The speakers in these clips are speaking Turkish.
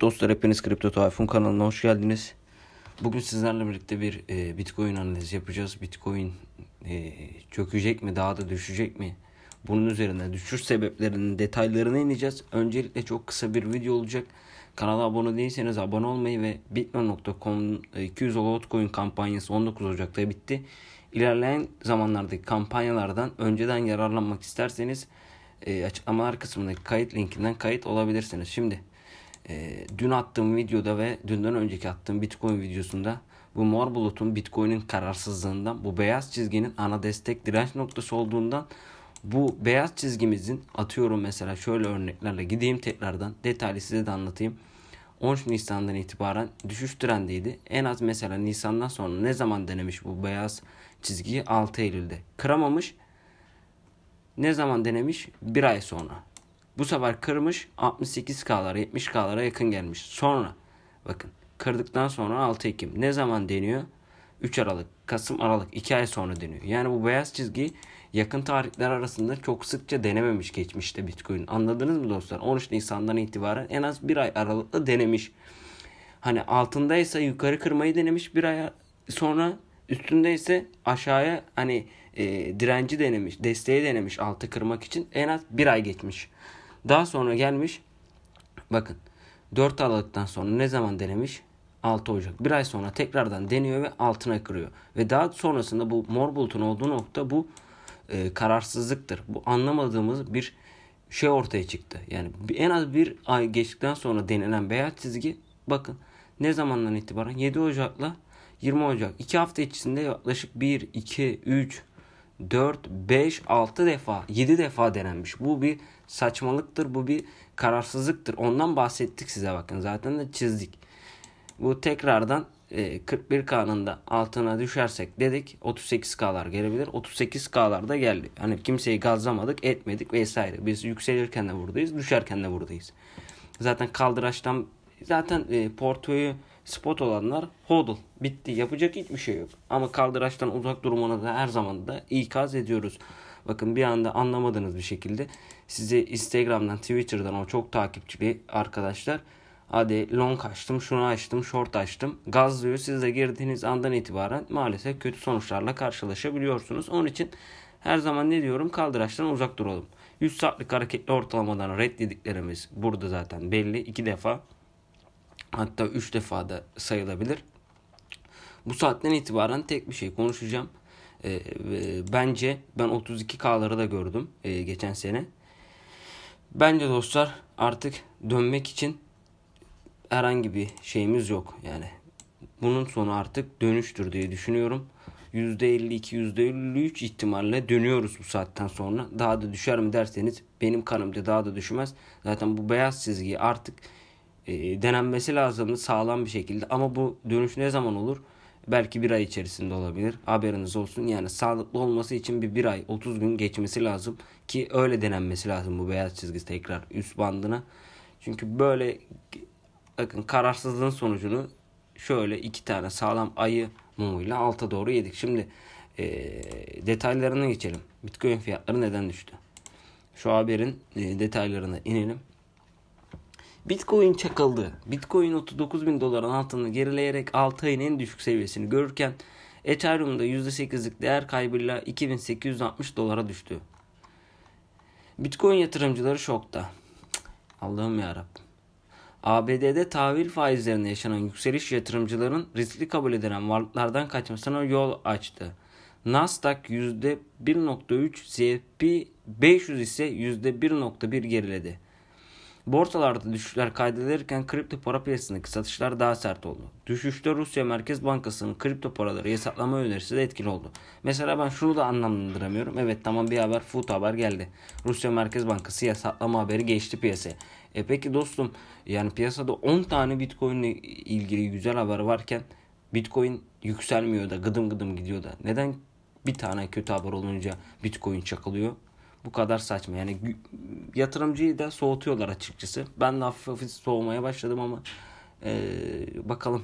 Dostlar hepiniz Kripto Tayfun kanalına hoş geldiniz. Bugün sizlerle birlikte bir e, Bitcoin analizi yapacağız. Bitcoin e, çökecek mi, daha da düşecek mi? Bunun üzerine düşüş sebeplerinin detaylarına ineceğiz. Öncelikle çok kısa bir video olacak. Kanala abone değilseniz abone olmayı ve bitme.com 200 e, altcoin kampanyası 19 Ocak'ta bitti. İlerleyen zamanlardaki kampanyalardan önceden yararlanmak isterseniz e, açıklamalar kısmındaki kayıt linkinden kayıt olabilirsiniz. Şimdi ee, dün attığım videoda ve dünden önceki attığım Bitcoin videosunda bu mor bulutun Bitcoin'in kararsızlığından, bu beyaz çizginin ana destek direnç noktası olduğundan bu beyaz çizgimizin atıyorum mesela şöyle örneklerle gideyim tekrardan detaylı size de anlatayım. 13 Nisan'dan itibaren düşüş trendiydi. En az mesela Nisan'dan sonra ne zaman denemiş bu beyaz çizgiyi? 6 Eylül'de. Kıramamış. Ne zaman denemiş? Bir ay sonra. Bu sefer kırmış 68K'lara 70K'lara yakın gelmiş. Sonra bakın kırdıktan sonra 6 Ekim ne zaman deniyor? 3 Aralık, Kasım Aralık 2 ay sonra deniyor. Yani bu beyaz çizgi yakın tarihler arasında çok sıkça denememiş geçmişte Bitcoin. Anladınız mı dostlar? 13 Nisan'dan itibaren en az bir ay aralıklı denemiş. Hani altındaysa yukarı kırmayı denemiş bir ay sonra üstünde ise aşağıya hani e, direnci denemiş, desteği denemiş altı kırmak için en az bir ay geçmiş. Daha sonra gelmiş bakın 4 aralıktan sonra ne zaman denemiş? 6 Ocak. Bir ay sonra tekrardan deniyor ve altına kırıyor. Ve daha sonrasında bu mor bulutun olduğu nokta bu e, kararsızlıktır. Bu anlamadığımız bir şey ortaya çıktı. Yani en az bir ay geçtikten sonra denilen beyaz çizgi bakın ne zamandan itibaren 7 Ocak'la 20 Ocak 2 hafta içinde yaklaşık 1, 2, 3, 4, 5, 6 defa, 7 defa denenmiş. Bu bir saçmalıktır, bu bir kararsızlıktır. Ondan bahsettik size bakın. Zaten de çizdik. Bu tekrardan 41 e, kanında altına düşersek dedik 38K'lar gelebilir. 38K'lar da geldi. Hani kimseyi gazlamadık, etmedik vesaire. Biz yükselirken de buradayız, düşerken de buradayız. Zaten kaldıraçtan zaten e, portföyü Spot olanlar hodl. Bitti. Yapacak hiçbir şey yok. Ama kaldıraçtan uzak durumuna da her zaman da ikaz ediyoruz. Bakın bir anda anlamadığınız bir şekilde sizi Instagram'dan, Twitter'dan o çok takipçi bir arkadaşlar hadi long açtım, şunu açtım, short açtım gazlıyor. Siz de girdiğiniz andan itibaren maalesef kötü sonuçlarla karşılaşabiliyorsunuz. Onun için her zaman ne diyorum kaldıraçtan uzak duralım. 100 saatlik hareketli ortalamadan reddediklerimiz burada zaten belli. iki defa hatta 3 defa da sayılabilir. Bu saatten itibaren tek bir şey konuşacağım. E, e, bence ben 32K'ları da gördüm e, geçen sene. Bence dostlar artık dönmek için herhangi bir şeyimiz yok. Yani bunun sonu artık dönüştür diye düşünüyorum. %52, %53 ihtimalle dönüyoruz bu saatten sonra. Daha da düşer mi derseniz benim kanımca daha da düşmez. Zaten bu beyaz çizgi artık e, denenmesi lazımdı sağlam bir şekilde. Ama bu dönüş ne zaman olur? Belki bir ay içerisinde olabilir. Haberiniz olsun. Yani sağlıklı olması için bir bir ay 30 gün geçmesi lazım. Ki öyle denenmesi lazım bu beyaz çizgisi tekrar üst bandına. Çünkü böyle bakın kararsızlığın sonucunu şöyle iki tane sağlam ayı mumuyla alta doğru yedik. Şimdi e, detaylarına geçelim. Bitcoin fiyatları neden düştü? Şu haberin e, detaylarına inelim. Bitcoin çakıldı. Bitcoin 39 bin doların altını gerileyerek 6 ayın en düşük seviyesini görürken Ethereum'da %8'lik değer kaybıyla 2860 dolara düştü. Bitcoin yatırımcıları şokta. Allah'ım yarabbim. ABD'de tahvil faizlerinde yaşanan yükseliş yatırımcıların riskli kabul edilen varlıklardan kaçmasına yol açtı. Nasdaq %1.3, S&P 500 ise %1.1 geriledi. Borsalarda düşüşler kaydedilirken kripto para piyasadaki satışlar daha sert oldu. Düşüşte Rusya Merkez Bankası'nın kripto paraları yasaklama önerisi de etkili oldu. Mesela ben şunu da anlamlandıramıyorum. Evet tamam bir haber, food haber geldi. Rusya Merkez Bankası yasaklama haberi geçti piyasaya. E peki dostum yani piyasada 10 tane bitcoin ile ilgili güzel haber varken bitcoin yükselmiyor da gıdım gıdım gidiyor da. Neden bir tane kötü haber olunca bitcoin çakılıyor? bu kadar saçma. Yani yatırımcıyı da soğutuyorlar açıkçası. Ben de hafif hafif soğumaya başladım ama e, bakalım.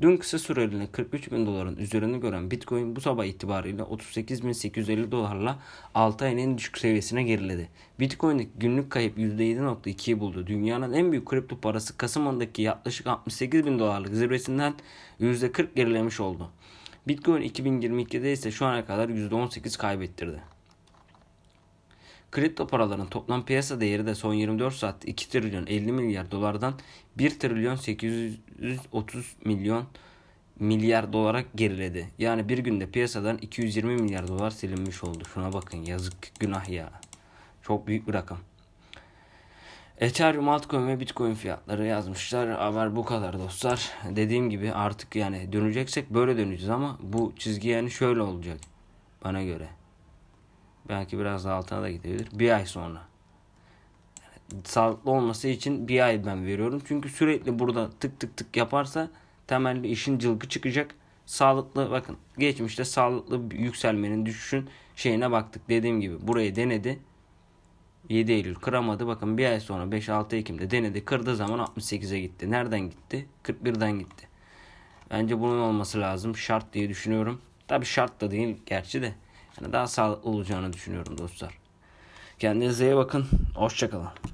Dün kısa süreliğine 43 bin doların üzerine gören Bitcoin bu sabah itibariyle 38.850 dolarla 6 ayın en düşük seviyesine geriledi. Bitcoin'deki günlük kayıp %7.2'yi buldu. Dünyanın en büyük kripto parası Kasım ayındaki yaklaşık 68 bin dolarlık zirvesinden %40 gerilemiş oldu. Bitcoin 2022'de ise şu ana kadar %18 kaybettirdi. Kripto paraların toplam piyasa değeri de son 24 saat 2 trilyon 50 milyar dolardan 1 trilyon 830 milyon milyar dolara geriledi. Yani bir günde piyasadan 220 milyar dolar silinmiş oldu. Şuna bakın yazık günah ya. Çok büyük bir rakam. Ethereum altcoin ve Bitcoin fiyatları yazmışlar. Haber bu kadar dostlar. Dediğim gibi artık yani döneceksek böyle döneceğiz ama bu çizgi yani şöyle olacak bana göre. Belki biraz daha altına da gidebilir. Bir ay sonra. Yani sağlıklı olması için bir ay ben veriyorum. Çünkü sürekli burada tık tık tık yaparsa temelde işin cılgı çıkacak. Sağlıklı bakın geçmişte sağlıklı yükselmenin düşüşün şeyine baktık. Dediğim gibi burayı denedi. 7 Eylül kıramadı. Bakın bir ay sonra 5-6 Ekim'de denedi. Kırdığı zaman 68'e gitti. Nereden gitti? 41'den gitti. Bence bunun olması lazım. Şart diye düşünüyorum. Tabi şart da değil gerçi de. Yani daha sağlıklı olacağını düşünüyorum dostlar. Kendinize iyi bakın. Hoşçakalın.